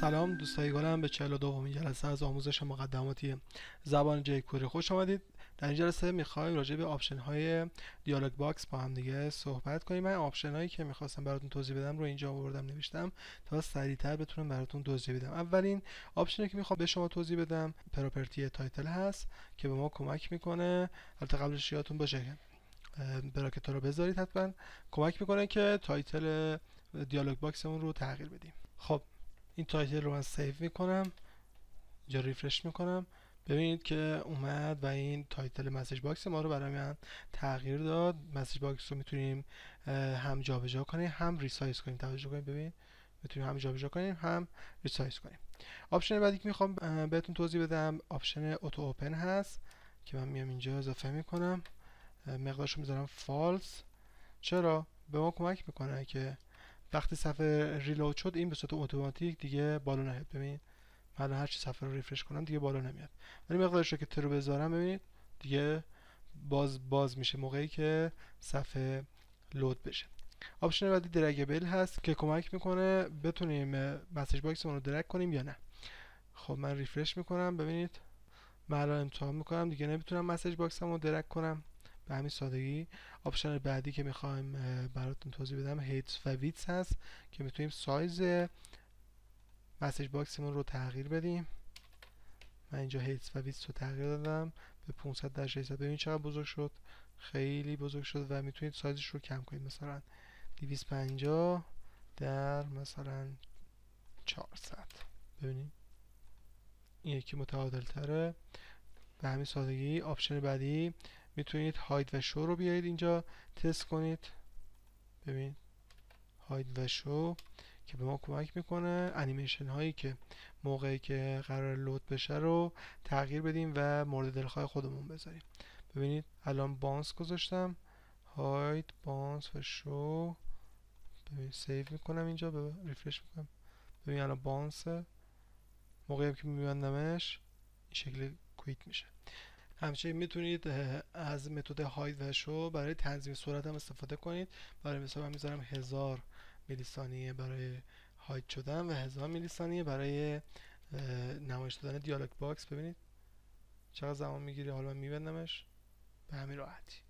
سلام دوستای گلم به 42 دومین جلسه از آموزش مقدماتی زبان جیکوری خوش آمدید در این جلسه میخوایم راجع به آپشن های دیالوگ باکس با هم دیگه صحبت کنیم من آپشن هایی که میخواستم براتون توضیح بدم رو اینجا آوردم نوشتم تا سریعتر بتونم براتون توضیح بدم اولین آپشنی که میخوام به شما توضیح بدم پراپرتی تایتل هست که به ما کمک میکنه البته قبلش یادتون باشه براکت رو بذارید حتما کمک میکنه که تایتل دیالوگ باکسمون رو تغییر بدیم خب این تایتل رو من سیو میکنم اینجا ریفرش میکنم ببینید که اومد و این تایتل مسیج باکس ما رو برای من تغییر داد مسیج باکس رو میتونیم هم جابجا جا کنیم هم ریسایز کنیم توجه کنید ببین میتونیم هم جابجا جا کنیم هم ریسایز کنیم آپشن بعدی که میخوام بهتون توضیح بدم آپشن اتو اوپن هست که من میام اینجا اضافه میکنم مقدارش رو میذارم فالس چرا به ما کمک میکنه که وقتی صفحه ریلود شد این به صورت اتوماتیک دیگه بالا نمیاد ببینید من هر چی صفحه رو ریفرش کنم دیگه بالا نمیاد ولی مقدارش رو که ترو بذارم ببینید دیگه باز باز میشه موقعی که صفحه لود بشه آپشن بعدی درگبل هست که کمک میکنه بتونیم مسیج باکس رو درگ کنیم یا نه خب من ریفرش میکنم ببینید من الان امتحان میکنم دیگه نمیتونم مسیج رو درک کنم به همین سادگی آپشن بعدی که میخوایم براتون توضیح بدم هیتس و ویتس هست که میتونیم سایز مسیج باکسمون رو تغییر بدیم من اینجا هیتس و ویتس رو تغییر دادم به 500 در 600 ببینید چقدر بزرگ شد خیلی بزرگ شد و میتونید سایزش رو کم کنید مثلا 250 در مثلا 400 ببینید این یکی متعادل تره به همین سادگی آپشن بعدی میتونید هاید و شو رو بیایید اینجا تست کنید ببین هاید و شو که به ما کمک میکنه انیمیشن هایی که موقعی که قرار لود بشه رو تغییر بدیم و مورد دلخواه خودمون بذاریم ببینید الان بانس گذاشتم هاید بانس و شو ببین سیف میکنم اینجا به ریفرش میکنم ببین الان بانس موقعی که میبندمش این شکل کویت میشه همچنین میتونید از متد هاید و شو برای تنظیم سرعت هم استفاده کنید برای مثال من میذارم هزار میلی ثانیه برای هاید شدن و هزار میلی ثانیه برای نمایش دادن دیالوگ باکس ببینید چقدر زمان میگیره حالا من میبندمش به همین راحتی